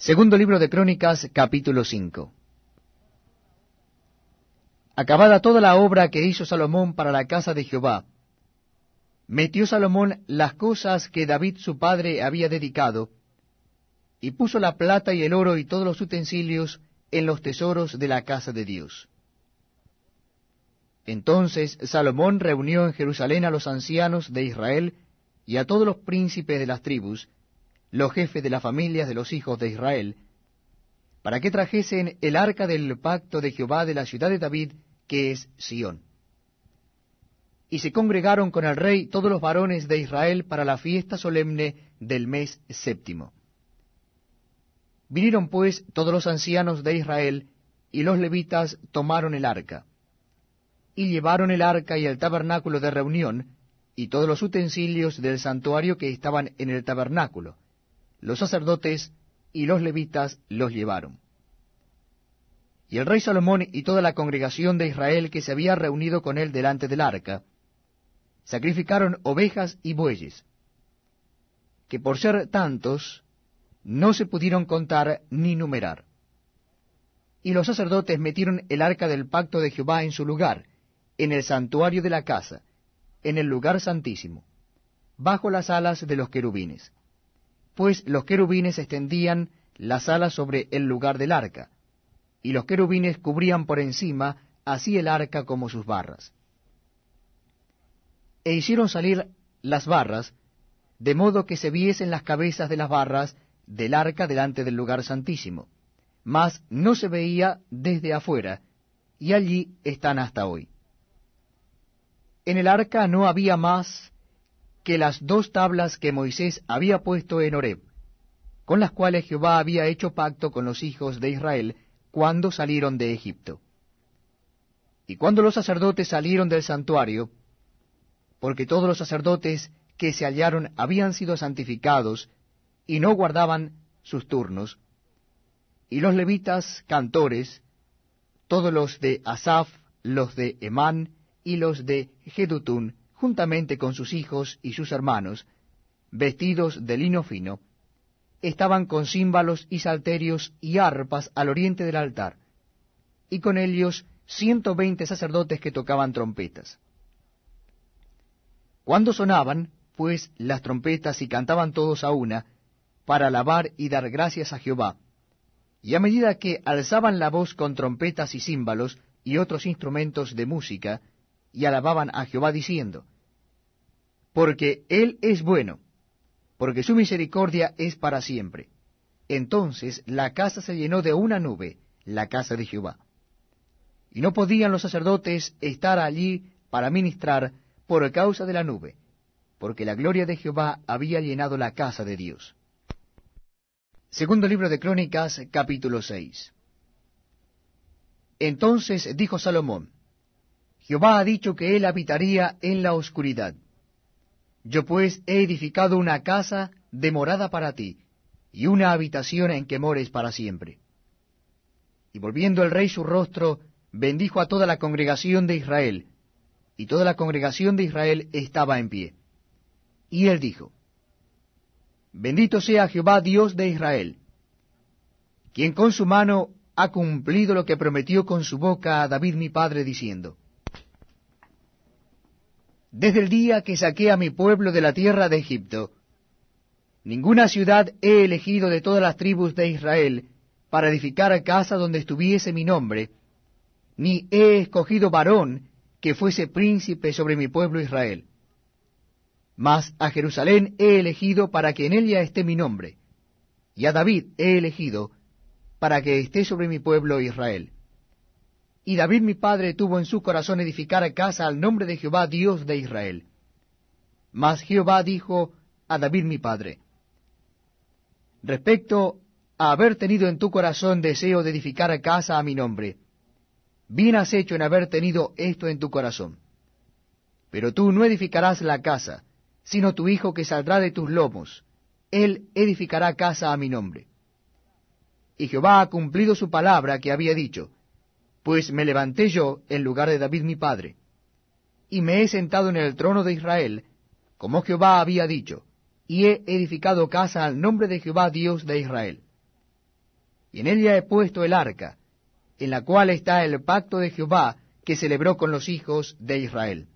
Segundo libro de Crónicas, capítulo 5. Acabada toda la obra que hizo Salomón para la casa de Jehová, metió Salomón las cosas que David su padre había dedicado, y puso la plata y el oro y todos los utensilios en los tesoros de la casa de Dios. Entonces Salomón reunió en Jerusalén a los ancianos de Israel y a todos los príncipes de las tribus, los jefes de las familias de los hijos de Israel, para que trajesen el arca del pacto de Jehová de la ciudad de David, que es Sión. Y se congregaron con el rey todos los varones de Israel para la fiesta solemne del mes séptimo. Vinieron pues todos los ancianos de Israel, y los levitas tomaron el arca. Y llevaron el arca y el tabernáculo de reunión, y todos los utensilios del santuario que estaban en el tabernáculo, los sacerdotes y los levitas los llevaron. Y el rey Salomón y toda la congregación de Israel que se había reunido con él delante del arca, sacrificaron ovejas y bueyes, que por ser tantos no se pudieron contar ni numerar. Y los sacerdotes metieron el arca del pacto de Jehová en su lugar, en el santuario de la casa, en el lugar santísimo, bajo las alas de los querubines pues los querubines extendían las alas sobre el lugar del arca, y los querubines cubrían por encima así el arca como sus barras. E hicieron salir las barras, de modo que se viesen las cabezas de las barras del arca delante del lugar santísimo, mas no se veía desde afuera, y allí están hasta hoy. En el arca no había más que las dos tablas que Moisés había puesto en Horeb, con las cuales Jehová había hecho pacto con los hijos de Israel cuando salieron de Egipto. Y cuando los sacerdotes salieron del santuario, porque todos los sacerdotes que se hallaron habían sido santificados y no guardaban sus turnos, y los levitas cantores, todos los de Asaf, los de Emán y los de Jedutun juntamente con sus hijos y sus hermanos, vestidos de lino fino, estaban con címbalos y salterios y arpas al oriente del altar, y con ellos ciento veinte sacerdotes que tocaban trompetas. Cuando sonaban, pues, las trompetas y cantaban todos a una, para alabar y dar gracias a Jehová, y a medida que alzaban la voz con trompetas y címbalos y otros instrumentos de música, y alababan a Jehová diciendo, porque Él es bueno, porque su misericordia es para siempre. Entonces la casa se llenó de una nube, la casa de Jehová. Y no podían los sacerdotes estar allí para ministrar por causa de la nube, porque la gloria de Jehová había llenado la casa de Dios. Segundo libro de Crónicas, capítulo 6. Entonces dijo Salomón, Jehová ha dicho que él habitaría en la oscuridad yo pues he edificado una casa de morada para ti, y una habitación en que mores para siempre. Y volviendo el rey su rostro, bendijo a toda la congregación de Israel, y toda la congregación de Israel estaba en pie. Y él dijo, Bendito sea Jehová Dios de Israel, quien con su mano ha cumplido lo que prometió con su boca a David mi padre, diciendo, desde el día que saqué a mi pueblo de la tierra de Egipto. Ninguna ciudad he elegido de todas las tribus de Israel para edificar casa donde estuviese mi nombre, ni he escogido varón que fuese príncipe sobre mi pueblo Israel. Mas a Jerusalén he elegido para que en ella esté mi nombre, y a David he elegido para que esté sobre mi pueblo Israel. Y David mi padre tuvo en su corazón edificar casa al nombre de Jehová Dios de Israel. Mas Jehová dijo a David mi padre, Respecto a haber tenido en tu corazón deseo de edificar casa a mi nombre, bien has hecho en haber tenido esto en tu corazón. Pero tú no edificarás la casa, sino tu hijo que saldrá de tus lomos, él edificará casa a mi nombre. Y Jehová ha cumplido su palabra que había dicho, pues me levanté yo en lugar de David mi padre, y me he sentado en el trono de Israel, como Jehová había dicho, y he edificado casa al nombre de Jehová Dios de Israel. Y en ella he puesto el arca, en la cual está el pacto de Jehová que celebró con los hijos de Israel.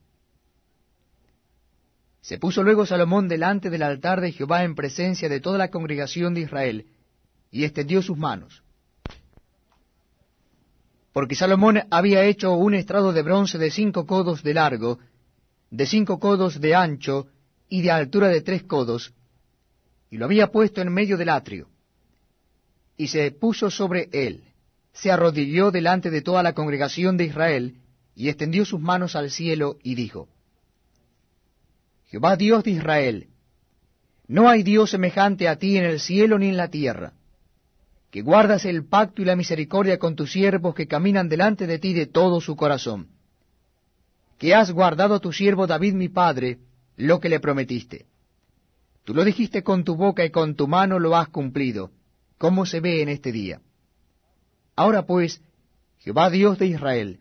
Se puso luego Salomón delante del altar de Jehová en presencia de toda la congregación de Israel, y extendió sus manos porque Salomón había hecho un estrado de bronce de cinco codos de largo, de cinco codos de ancho y de altura de tres codos, y lo había puesto en medio del atrio. Y se puso sobre él, se arrodilló delante de toda la congregación de Israel, y extendió sus manos al cielo y dijo, Jehová Dios de Israel, no hay Dios semejante a ti en el cielo ni en la tierra que guardas el pacto y la misericordia con tus siervos que caminan delante de ti de todo su corazón, que has guardado a tu siervo David mi padre lo que le prometiste. Tú lo dijiste con tu boca y con tu mano lo has cumplido, como se ve en este día. Ahora pues, Jehová Dios de Israel,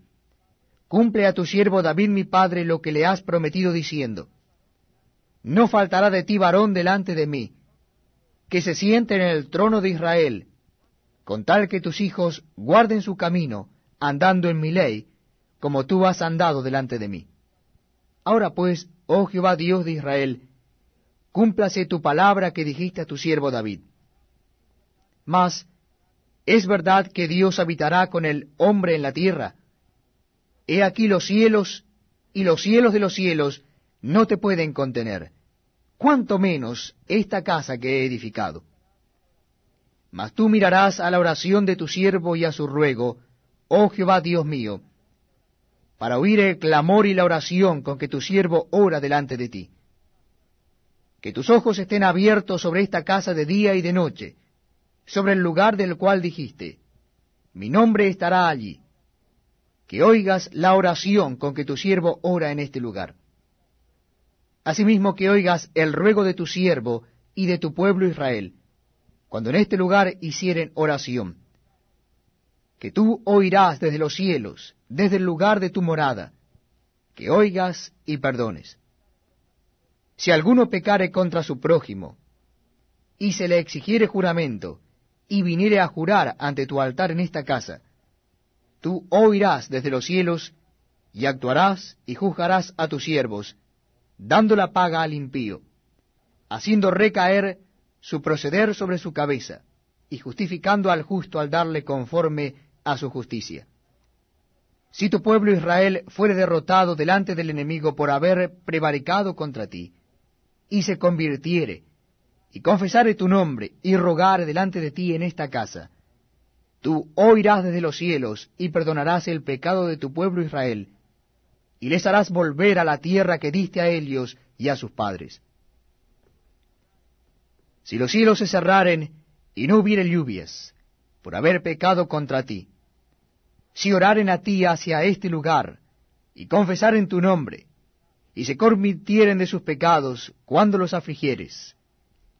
cumple a tu siervo David mi padre lo que le has prometido diciendo, no faltará de ti varón delante de mí, que se siente en el trono de Israel, con tal que tus hijos guarden su camino, andando en mi ley, como tú has andado delante de mí. Ahora pues, oh Jehová Dios de Israel, cúmplase tu palabra que dijiste a tu siervo David. Mas, es verdad que Dios habitará con el hombre en la tierra. He aquí los cielos y los cielos de los cielos no te pueden contener, cuanto menos esta casa que he edificado. Mas tú mirarás a la oración de tu siervo y a su ruego, oh Jehová Dios mío, para oír el clamor y la oración con que tu siervo ora delante de ti. Que tus ojos estén abiertos sobre esta casa de día y de noche, sobre el lugar del cual dijiste, mi nombre estará allí, que oigas la oración con que tu siervo ora en este lugar. Asimismo que oigas el ruego de tu siervo y de tu pueblo Israel, cuando en este lugar hicieren oración, que tú oirás desde los cielos, desde el lugar de tu morada, que oigas y perdones. Si alguno pecare contra su prójimo, y se le exigiere juramento, y viniere a jurar ante tu altar en esta casa, tú oirás desde los cielos, y actuarás y juzgarás a tus siervos, dando la paga al impío, haciendo recaer su proceder sobre su cabeza, y justificando al justo al darle conforme a su justicia. Si tu pueblo Israel fuere derrotado delante del enemigo por haber prevaricado contra ti, y se convirtiere, y confesare tu nombre, y rogar delante de ti en esta casa, tú oirás desde los cielos, y perdonarás el pecado de tu pueblo Israel, y les harás volver a la tierra que diste a ellos y a sus padres si los cielos se cerraren y no hubiere lluvias, por haber pecado contra ti, si oraren a ti hacia este lugar, y confesaren tu nombre, y se convirtieren de sus pecados cuando los afligieres,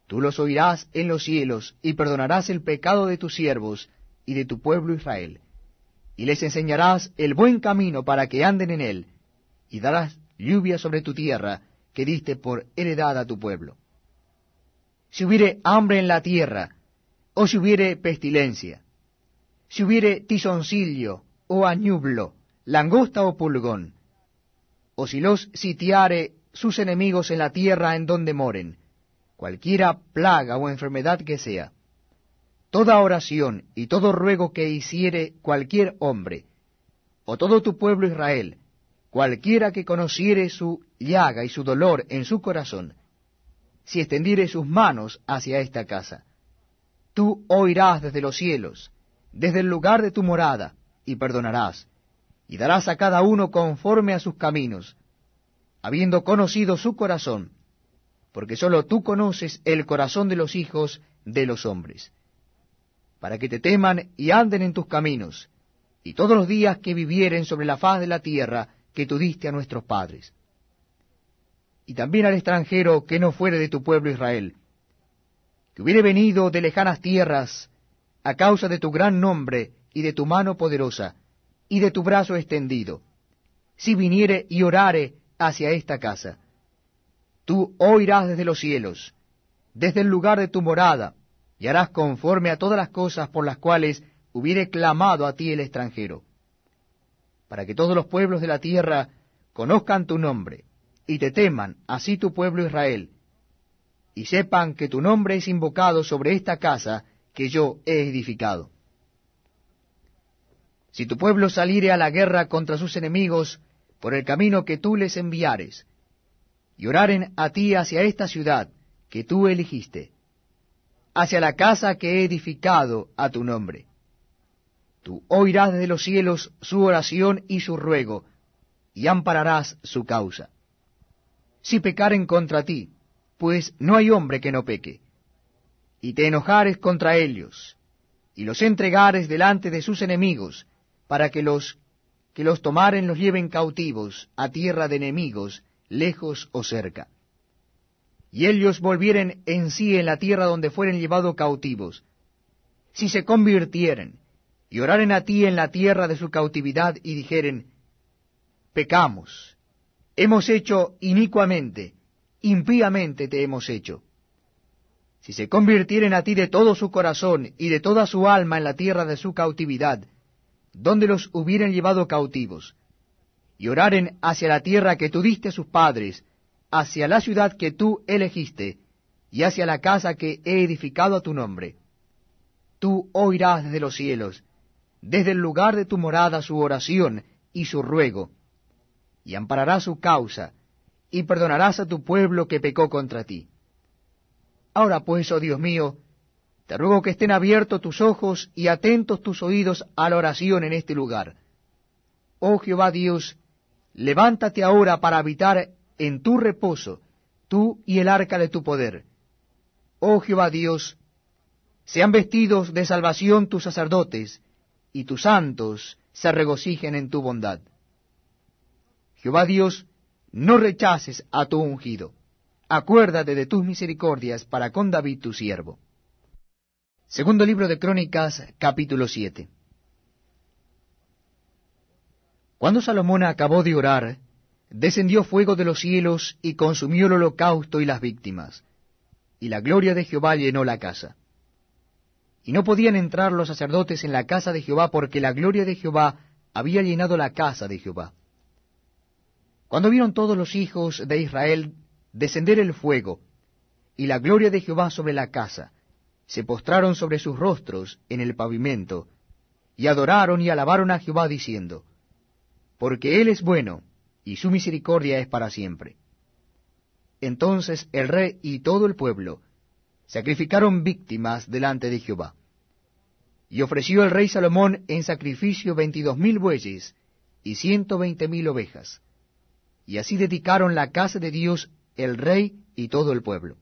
tú los oirás en los cielos, y perdonarás el pecado de tus siervos y de tu pueblo Israel, y les enseñarás el buen camino para que anden en él, y darás lluvia sobre tu tierra que diste por heredad a tu pueblo si hubiere hambre en la tierra, o si hubiere pestilencia, si hubiere tizoncillo, o añublo, langosta o pulgón, o si los sitiare sus enemigos en la tierra en donde moren, cualquiera plaga o enfermedad que sea, toda oración y todo ruego que hiciere cualquier hombre, o todo tu pueblo Israel, cualquiera que conociere su llaga y su dolor en su corazón, si extendiere sus manos hacia esta casa. Tú oirás desde los cielos, desde el lugar de tu morada, y perdonarás, y darás a cada uno conforme a sus caminos, habiendo conocido su corazón, porque sólo tú conoces el corazón de los hijos de los hombres, para que te teman y anden en tus caminos, y todos los días que vivieren sobre la faz de la tierra que tú diste a nuestros padres y también al extranjero que no fuere de tu pueblo Israel, que hubiere venido de lejanas tierras a causa de tu gran nombre y de tu mano poderosa y de tu brazo extendido, si viniere y orare hacia esta casa. Tú oirás desde los cielos, desde el lugar de tu morada, y harás conforme a todas las cosas por las cuales hubiere clamado a ti el extranjero, para que todos los pueblos de la tierra conozcan tu nombre y te teman, así tu pueblo Israel, y sepan que tu nombre es invocado sobre esta casa que yo he edificado. Si tu pueblo saliere a la guerra contra sus enemigos por el camino que tú les enviares, y oraren a ti hacia esta ciudad que tú elegiste, hacia la casa que he edificado a tu nombre. Tú oirás desde los cielos su oración y su ruego, y ampararás su causa si pecaren contra ti, pues no hay hombre que no peque. Y te enojares contra ellos, y los entregares delante de sus enemigos, para que los que los tomaren los lleven cautivos a tierra de enemigos, lejos o cerca. Y ellos volvieren en sí en la tierra donde fueren llevados cautivos. Si se convirtieren, y oraren a ti en la tierra de su cautividad, y dijeren, pecamos, hemos hecho inicuamente, impíamente te hemos hecho. Si se convirtieren a ti de todo su corazón y de toda su alma en la tierra de su cautividad, donde los hubieren llevado cautivos, y oraren hacia la tierra que tú diste a sus padres, hacia la ciudad que tú elegiste, y hacia la casa que he edificado a tu nombre. Tú oirás desde los cielos, desde el lugar de tu morada su oración y su ruego, y amparará su causa, y perdonarás a tu pueblo que pecó contra ti. Ahora pues, oh Dios mío, te ruego que estén abiertos tus ojos y atentos tus oídos a la oración en este lugar. Oh Jehová Dios, levántate ahora para habitar en tu reposo, tú y el arca de tu poder. Oh Jehová Dios, sean vestidos de salvación tus sacerdotes, y tus santos se regocijen en tu bondad. Jehová Dios, no rechaces a tu ungido. Acuérdate de tus misericordias para con David tu siervo. Segundo libro de Crónicas, capítulo 7. Cuando Salomón acabó de orar, descendió fuego de los cielos y consumió el holocausto y las víctimas, y la gloria de Jehová llenó la casa. Y no podían entrar los sacerdotes en la casa de Jehová porque la gloria de Jehová había llenado la casa de Jehová. Cuando vieron todos los hijos de Israel descender el fuego y la gloria de Jehová sobre la casa, se postraron sobre sus rostros en el pavimento, y adoraron y alabaron a Jehová diciendo, Porque Él es bueno, y su misericordia es para siempre. Entonces el rey y todo el pueblo sacrificaron víctimas delante de Jehová. Y ofreció el rey Salomón en sacrificio veintidós mil bueyes y ciento veinte mil ovejas y así dedicaron la casa de Dios el rey y todo el pueblo.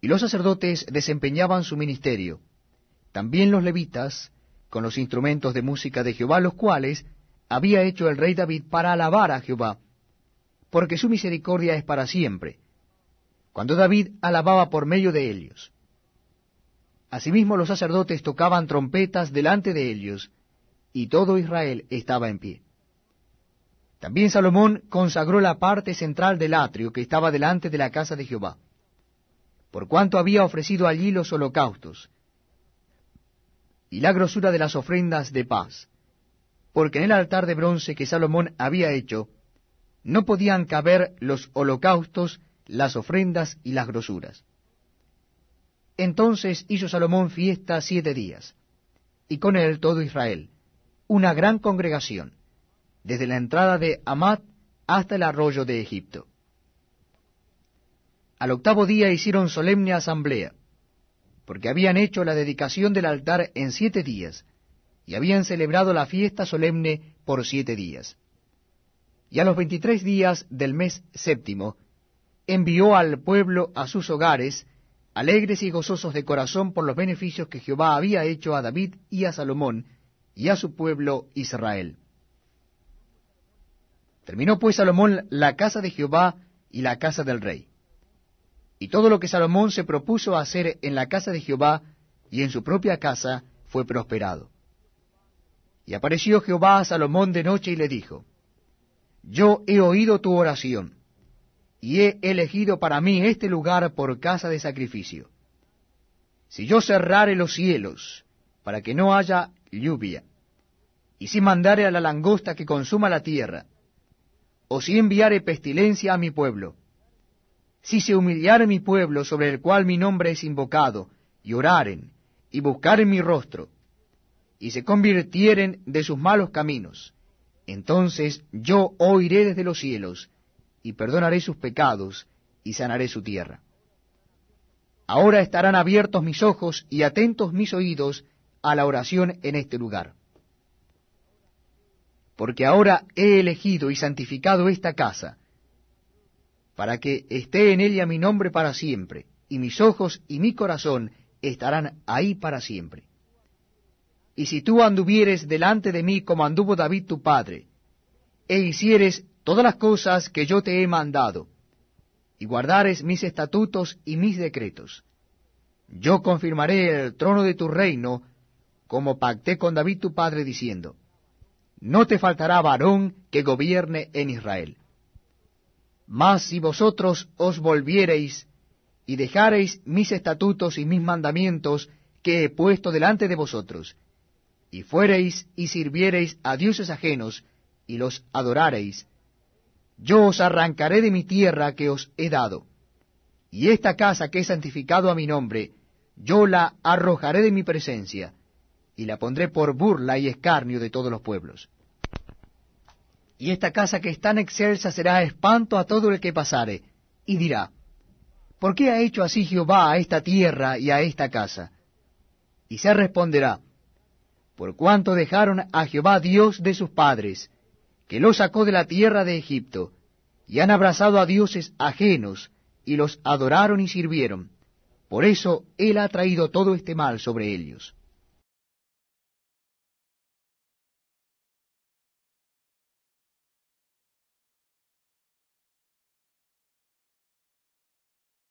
Y los sacerdotes desempeñaban su ministerio, también los levitas, con los instrumentos de música de Jehová, los cuales había hecho el rey David para alabar a Jehová, porque su misericordia es para siempre, cuando David alababa por medio de ellos. Asimismo los sacerdotes tocaban trompetas delante de ellos, y todo Israel estaba en pie. También Salomón consagró la parte central del atrio que estaba delante de la casa de Jehová, por cuanto había ofrecido allí los holocaustos, y la grosura de las ofrendas de paz, porque en el altar de bronce que Salomón había hecho, no podían caber los holocaustos, las ofrendas y las grosuras. Entonces hizo Salomón fiesta siete días, y con él todo Israel, una gran congregación desde la entrada de Amad hasta el arroyo de Egipto. Al octavo día hicieron solemne asamblea, porque habían hecho la dedicación del altar en siete días, y habían celebrado la fiesta solemne por siete días. Y a los veintitrés días del mes séptimo, envió al pueblo a sus hogares, alegres y gozosos de corazón por los beneficios que Jehová había hecho a David y a Salomón y a su pueblo Israel. Terminó pues Salomón la casa de Jehová y la casa del rey. Y todo lo que Salomón se propuso hacer en la casa de Jehová y en su propia casa fue prosperado. Y apareció Jehová a Salomón de noche y le dijo, Yo he oído tu oración, y he elegido para mí este lugar por casa de sacrificio. Si yo cerrare los cielos, para que no haya lluvia, y si mandare a la langosta que consuma la tierra, o si enviare pestilencia a mi pueblo. Si se humillare mi pueblo sobre el cual mi nombre es invocado, y oraren, y buscaren mi rostro, y se convirtieren de sus malos caminos, entonces yo oiré desde los cielos, y perdonaré sus pecados, y sanaré su tierra. Ahora estarán abiertos mis ojos y atentos mis oídos a la oración en este lugar porque ahora he elegido y santificado esta casa, para que esté en ella mi nombre para siempre, y mis ojos y mi corazón estarán ahí para siempre. Y si tú anduvieres delante de mí como anduvo David tu padre, e hicieres todas las cosas que yo te he mandado, y guardares mis estatutos y mis decretos, yo confirmaré el trono de tu reino, como pacté con David tu padre, diciendo, no te faltará varón que gobierne en Israel. Mas si vosotros os volviereis y dejareis mis estatutos y mis mandamientos que he puesto delante de vosotros, y fuereis y sirviereis a dioses ajenos, y los adorareis, yo os arrancaré de mi tierra que os he dado, y esta casa que he santificado a mi nombre, yo la arrojaré de mi presencia, y la pondré por burla y escarnio de todos los pueblos y esta casa que es tan excelsa será espanto a todo el que pasare, y dirá, ¿por qué ha hecho así Jehová a esta tierra y a esta casa? Y se responderá, por cuanto dejaron a Jehová Dios de sus padres, que lo sacó de la tierra de Egipto, y han abrazado a dioses ajenos, y los adoraron y sirvieron. Por eso él ha traído todo este mal sobre ellos.